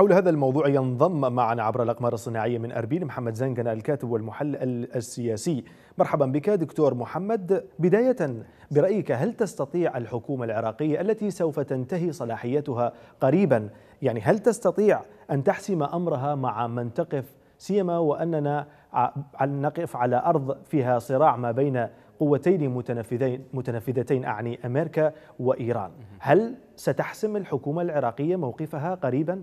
حول هذا الموضوع ينضم معنا عبر الأقمار الصناعية من أربيل محمد زنجنا الكاتب والمحلل السياسي مرحبا بك دكتور محمد بداية برأيك هل تستطيع الحكومة العراقية التي سوف تنتهي صلاحيتها قريبا يعني هل تستطيع أن تحسم أمرها مع من تقف سيما وأننا نقف على أرض فيها صراع ما بين قوتين متنفذين متنفذتين اعني امريكا وايران، هل ستحسم الحكومه العراقيه موقفها قريبا؟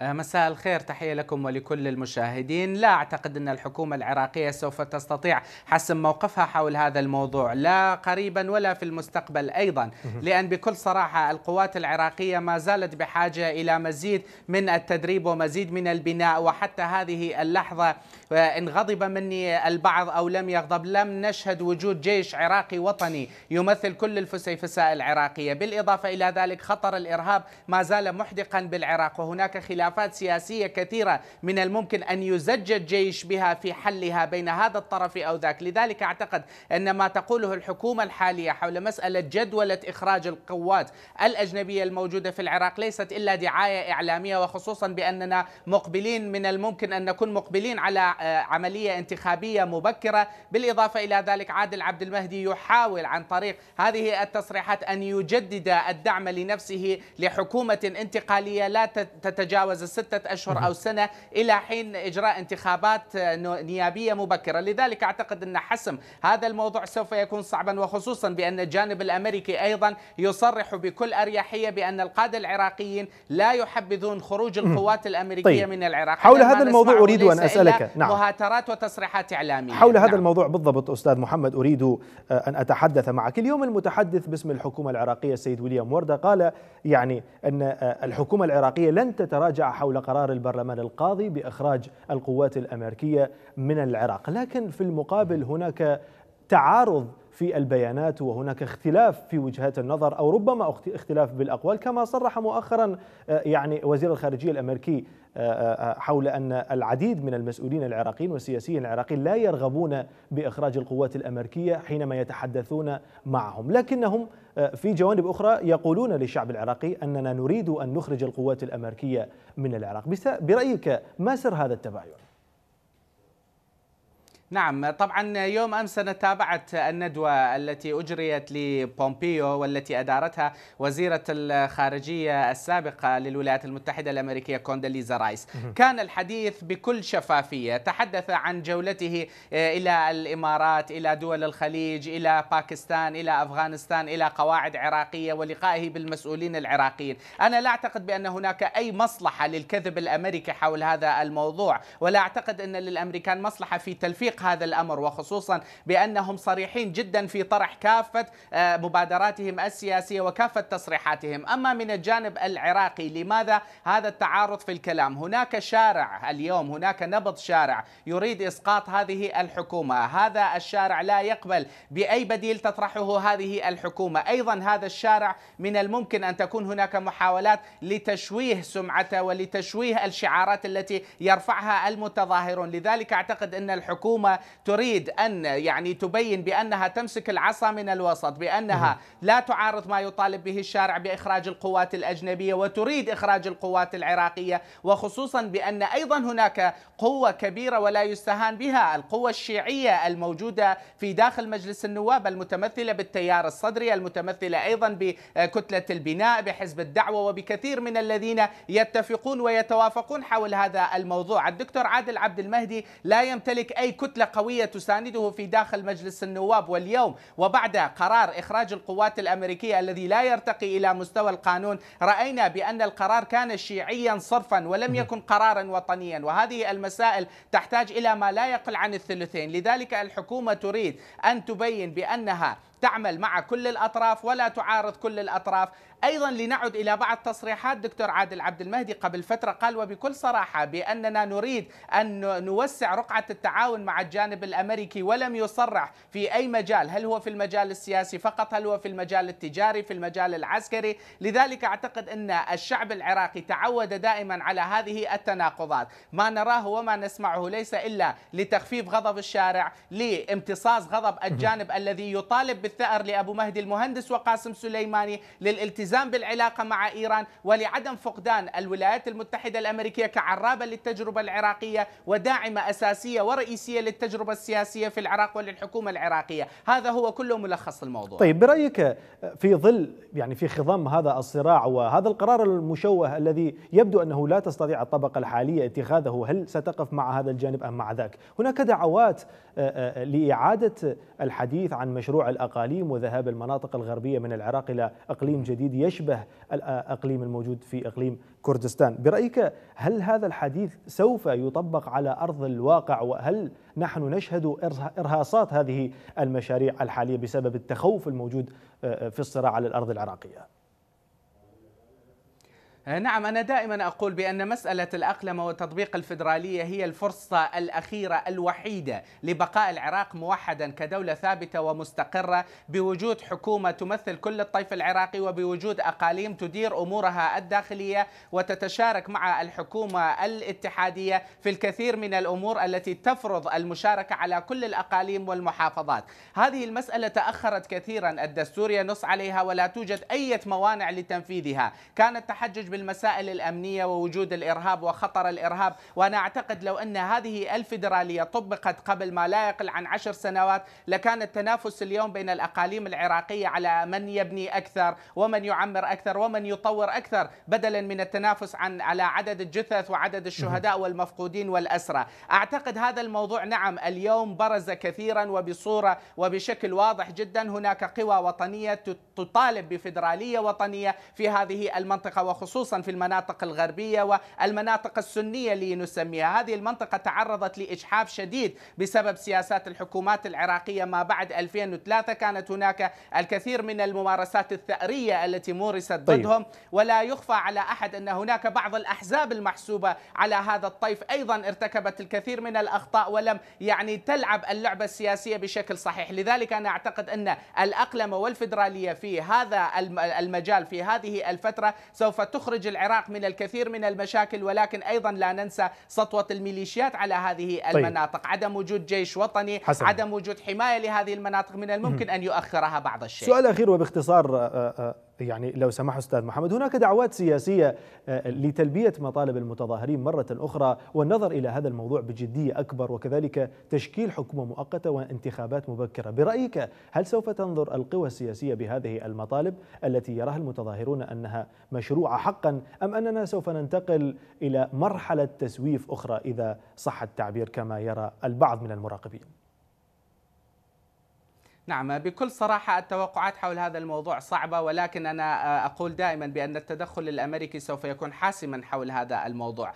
آه، مساء الخير تحية لكم ولكل المشاهدين لا أعتقد أن الحكومة العراقية سوف تستطيع حسم موقفها حول هذا الموضوع لا قريبا ولا في المستقبل أيضا لأن بكل صراحة القوات العراقية ما زالت بحاجة إلى مزيد من التدريب ومزيد من البناء وحتى هذه اللحظة آه، إن غضب مني البعض أو لم يغضب لم نشهد وجود جيش عراقي وطني يمثل كل الفسيفساء العراقية بالإضافة إلى ذلك خطر الإرهاب ما زال محدقا بالعراق وهناك خلاف خلافات سياسية كثيرة من الممكن أن يزج الجيش بها في حلها بين هذا الطرف أو ذاك لذلك أعتقد أن ما تقوله الحكومة الحالية حول مسألة جدولة إخراج القوات الأجنبية الموجودة في العراق ليست إلا دعاية إعلامية وخصوصا بأننا مقبلين من الممكن أن نكون مقبلين على آه، عملية انتخابية مبكرة بالإضافة إلى ذلك عادل عبد المهدي يحاول عن طريق هذه التصريحات أن يجدد الدعم لنفسه لحكومة انتقالية لا تتجاوز تتجاوز الستة أشهر أو سنة إلى حين إجراء انتخابات آه، نيابية مبكرة لذلك أعتقد أن حسم هذا الموضوع سوف يكون صعبا وخصوصا بأن الجانب الأمريكي أيضا يصرح بكل أريحية بأن القادة العراقيين لا يحبذون خروج القوات الأمريكية طيب. من العراق حول هذا الموضوع أريد أن أسألك نعم. مهاترات وتصريحات إعلامية حول هذا نعم. الموضوع بالضبط أستاذ محمد أريد آه، أن أتحدث معك اليوم المتحدث باسم الحكومة العراقية السيد ويليام وردة قال يعني أن آه، الحكومة العراقية لن تتراجع حول قرار البرلمان القاضي باخراج القوات الامريكيه من العراق، لكن في المقابل هناك تعارض في البيانات وهناك اختلاف في وجهات النظر أو ربما اختلاف بالأقوال كما صرح مؤخرا آه، يعني وزير الخارجية الأمريكي آه، آه، حول أن العديد من المسؤولين العراقيين والسياسيين العراقيين لا يرغبون بإخراج القوات الأمريكية حينما يتحدثون معهم لكنهم في جوانب أخرى يقولون للشعب العراقي أننا نريد أن نخرج القوات الأمريكية من العراق برأيك ما سر هذا التباين؟ نعم طبعا يوم امس انا تابعت الندوه التي اجريت لبومبيو والتي ادارتها وزيره الخارجيه السابقه للولايات المتحده الامريكيه كونداليزا رايس كان الحديث بكل شفافيه تحدث عن جولته آه، الى الامارات الى دول الخليج الى باكستان الى افغانستان الى قواعد عراقيه ولقائه بالمسؤولين العراقيين انا لا اعتقد بان هناك اي مصلحه للكذب الامريكي حول هذا الموضوع ولا اعتقد ان للامريكان مصلحه في تلفيق هذا الامر وخصوصا بانهم صريحين جدا في طرح كافه آه، مبادراتهم السياسيه وكافه تصريحاتهم، اما من الجانب العراقي لماذا هذا التعارض في الكلام؟ هناك شارع اليوم هناك نبض شارع يريد اسقاط هذه الحكومه، هذا الشارع لا يقبل باي بديل تطرحه هذه الحكومه، ايضا هذا الشارع من الممكن ان تكون هناك محاولات لتشويه سمعته ولتشويه الشعارات التي يرفعها المتظاهرون، لذلك اعتقد ان الحكومه تريد أن يعني تبين بأنها تمسك العصا من الوسط بأنها لا تعارض ما يطالب به الشارع بإخراج القوات الأجنبية وتريد إخراج القوات العراقية وخصوصا بأن أيضا هناك قوة كبيرة ولا يستهان بها القوة الشيعية الموجودة في داخل مجلس النواب المتمثلة بالتيار الصدري المتمثلة أيضا بكتلة البناء بحزب الدعوة وبكثير من الذين يتفقون ويتوافقون حول هذا الموضوع الدكتور عادل عبد المهدي لا يمتلك أي كتلة كتلة قوية تسانده في داخل مجلس النواب واليوم وبعد قرار إخراج القوات الأمريكية الذي لا يرتقي إلى مستوى القانون رأينا بأن القرار كان شيعيا صرفا ولم يكن قرارا وطنيا وهذه المسائل تحتاج إلى ما لا يقل عن الثلثين لذلك الحكومة تريد أن تبين بأنها تعمل مع كل الأطراف ولا تعارض كل الأطراف أيضا لنعد إلى بعض تصريحات دكتور عادل عبد المهدي قبل فترة قال وبكل صراحة بأننا نريد أن نوسع رقعة التعاون مع الجانب الأمريكي ولم يصرح في أي مجال هل هو في المجال السياسي فقط هل هو في المجال التجاري في المجال العسكري لذلك أعتقد أن الشعب العراقي تعود دائما على هذه التناقضات ما نراه وما نسمعه ليس إلا لتخفيف غضب الشارع لامتصاص غضب الجانب الذي يطالب الثأر لأبو مهدي المهندس وقاسم سليماني للالتزام بالعلاقة مع إيران ولعدم فقدان الولايات المتحدة الأمريكية كعرابة للتجربة العراقية وداعمة أساسية ورئيسية للتجربة السياسية في العراق وللحكومة العراقية هذا هو كله ملخص الموضوع طيب برأيك في ظل يعني في خضم هذا الصراع وهذا القرار المشوه الذي يبدو أنه لا تستطيع الطبقة الحالية اتخاذه هل ستقف مع هذا الجانب أم مع ذاك هناك دعوات آه، آه، لإعادة الحديث عن مشروع الأقل الأقاليم وذهاب المناطق الغربية من العراق إلى أقليم جديد يشبه الأقليم الموجود في أقليم كردستان برأيك هل هذا الحديث سوف يطبق على أرض الواقع وهل نحن نشهد إرهاصات هذه المشاريع الحالية بسبب التخوف الموجود آه، آه، في الصراع على الأرض العراقية آه، نعم أنا دائما أقول بأن مسألة الأقلمة وتطبيق الفدرالية هي الفرصة الأخيرة الوحيدة لبقاء العراق موحدا كدولة ثابتة ومستقرة بوجود حكومة تمثل كل الطيف العراقي وبوجود أقاليم تدير أمورها الداخلية وتتشارك مع الحكومة الاتحادية في الكثير من الأمور التي تفرض المشاركة على كل الأقاليم والمحافظات هذه المسألة تأخرت كثيرا الدستور ينص عليها ولا توجد أي موانع لتنفيذها كان التحجج بالمسائل الأمنية ووجود الإرهاب وخطر الإرهاب وأنا أعتقد لو أن هذه الفيدرالية طبقت قبل ما لا يقل عن عشر سنوات لكان التنافس اليوم بين الأقاليم العراقية على من يبني أكثر ومن يعمر أكثر ومن يطور أكثر بدلا من التنافس عن على عدد الجثث وعدد الشهداء والمفقودين والأسرى أعتقد هذا الموضوع نعم اليوم برز كثيرا وبصورة وبشكل واضح جدا هناك قوى وطنية تطالب بفيدرالية وطنية في هذه المنطقة وخصوصا خصوصا في المناطق الغربية والمناطق السنية لنسميها هذه المنطقة تعرضت لإجحاف شديد بسبب سياسات الحكومات العراقية ما بعد 2003 كانت هناك الكثير من الممارسات الثأرية التي مورست طيب. ضدهم طيب. ولا يخفى على أحد أن هناك بعض الأحزاب المحسوبة على هذا الطيف أيضا ارتكبت الكثير من الأخطاء ولم يعني تلعب اللعبة السياسية بشكل صحيح لذلك أنا أعتقد أن الأقلمة والفدرالية في هذا المجال في هذه الفترة سوف تخرج تخرج العراق من الكثير من المشاكل ولكن ايضا لا ننسى سطوه الميليشيات على هذه طيب. المناطق، طيب. عدم وجود جيش وطني، حسن. عدم وجود حمايه لهذه المناطق من الممكن ان يؤخرها بعض الشيء. سؤال اخير وباختصار آه، آه، آه، يعني لو سمح استاذ محمد هناك دعوات سياسيه آه، لتلبيه مطالب المتظاهرين مره اخرى والنظر الى هذا الموضوع بجديه اكبر وكذلك تشكيل حكومه مؤقته وانتخابات مبكره برايك هل سوف تنظر القوى السياسيه بهذه المطالب التي يراها المتظاهرون انها مشروعه حقا ام اننا سوف ننتقل الى مرحله تسويف اخرى اذا صح التعبير كما يرى البعض من المراقبين نعم بكل صراحة التوقعات حول هذا الموضوع صعبة ولكن أنا أقول دائما بأن التدخل الأمريكي سوف يكون حاسما حول هذا الموضوع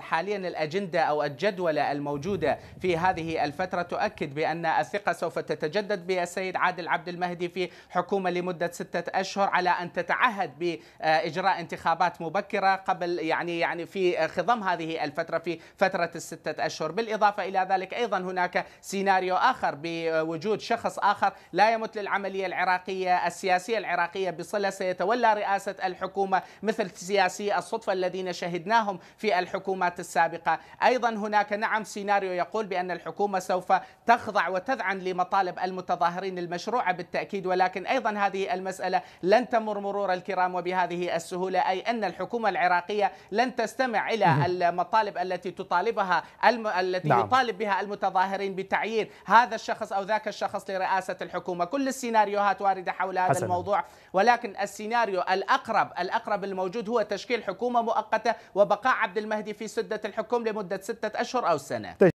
حاليا الأجندة أو الجدولة الموجودة في هذه الفترة تؤكد بأن الثقة سوف تتجدد بالسيد عادل عبد المهدي في حكومة لمدة ستة أشهر على أن تتعهد بإجراء انتخابات مبكرة قبل يعني يعني في خضم هذه الفترة في فترة الستة أشهر بالإضافة إلى ذلك أيضا هناك سيناريو آخر بوجود شخص آخر لا يمت للعملية العراقية السياسية العراقية بصلة سيتولى رئاسة الحكومة مثل سياسي الصدفة الذين شهدناهم في الحكومات السابقة أيضا هناك نعم سيناريو يقول بأن الحكومة سوف تخضع وتذعن لمطالب المتظاهرين المشروعة بالتأكيد ولكن أيضا هذه المسألة لن تمر مرور الكرام وبهذه السهولة أي أن الحكومة العراقية لن تستمع إلى المطالب التي تطالبها الم... التي نعم. يطالب بها المتظاهرين بتعيين هذا الشخص أو ذاك الشخص مشخص لرئاسة الحكومة كل السيناريوهات واردة حول هذا حسنا. الموضوع ولكن السيناريو الأقرب الأقرب الموجود هو تشكيل حكومة مؤقتة وبقاء عبد المهدي في سدة الحكم لمدة ستة أشهر أو سنة